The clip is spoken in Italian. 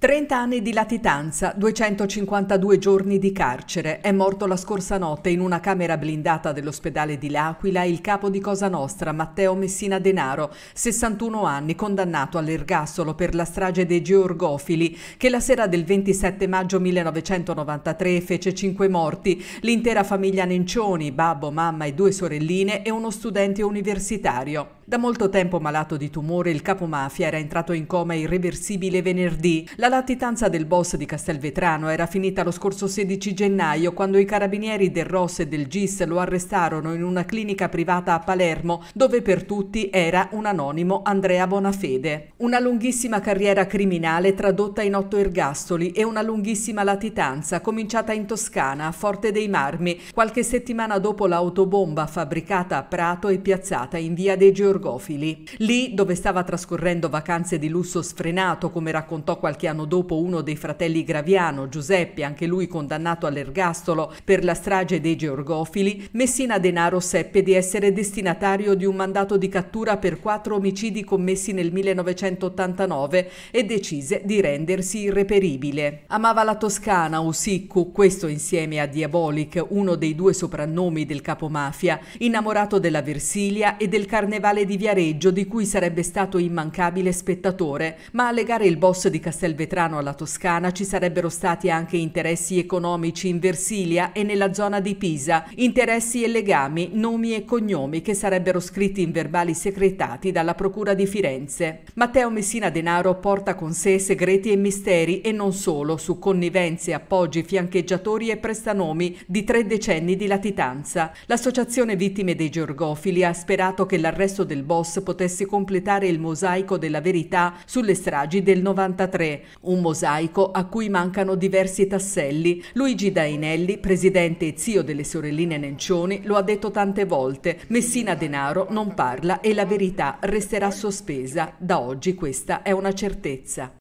30 anni di latitanza, 252 giorni di carcere. È morto la scorsa notte in una camera blindata dell'ospedale di L'Aquila il capo di Cosa Nostra, Matteo Messina Denaro, 61 anni, condannato all'ergassolo per la strage dei Georgofili, che la sera del 27 maggio 1993 fece 5 morti, l'intera famiglia Nencioni, babbo, mamma e due sorelline e uno studente universitario. Da molto tempo malato di tumore, il capo mafia era entrato in coma irreversibile venerdì. La latitanza del boss di Castelvetrano era finita lo scorso 16 gennaio quando i carabinieri del ROS e del GIS lo arrestarono in una clinica privata a Palermo dove per tutti era un anonimo Andrea Bonafede. Una lunghissima carriera criminale tradotta in otto ergastoli e una lunghissima latitanza cominciata in Toscana a Forte dei Marmi qualche settimana dopo l'autobomba fabbricata a Prato e piazzata in via dei Georgofili. Lì dove stava trascorrendo vacanze di lusso sfrenato come raccontò qualche anno l'anno dopo uno dei fratelli Graviano, Giuseppe, anche lui condannato all'ergastolo per la strage dei Georgofili, Messina Denaro seppe di essere destinatario di un mandato di cattura per quattro omicidi commessi nel 1989 e decise di rendersi irreperibile. Amava la Toscana, Usiccu, questo insieme a Diabolic, uno dei due soprannomi del capomafia, innamorato della Versilia e del carnevale di Viareggio di cui sarebbe stato immancabile spettatore, ma a legare il boss di Castelvetrano Vetrano alla Toscana ci sarebbero stati anche interessi economici in Versilia e nella zona di Pisa, interessi e legami, nomi e cognomi che sarebbero scritti in verbali secretati dalla Procura di Firenze. Matteo Messina Denaro porta con sé segreti e misteri e non solo su connivenze, appoggi, fiancheggiatori e prestanomi di tre decenni di latitanza. L'associazione Vittime dei Georgofili ha sperato che l'arresto del boss potesse completare il mosaico della verità sulle stragi del 93, un mosaico a cui mancano diversi tasselli. Luigi Dainelli, presidente e zio delle sorelline Nencioni, lo ha detto tante volte. Messina Denaro non parla e la verità resterà sospesa. Da oggi questa è una certezza.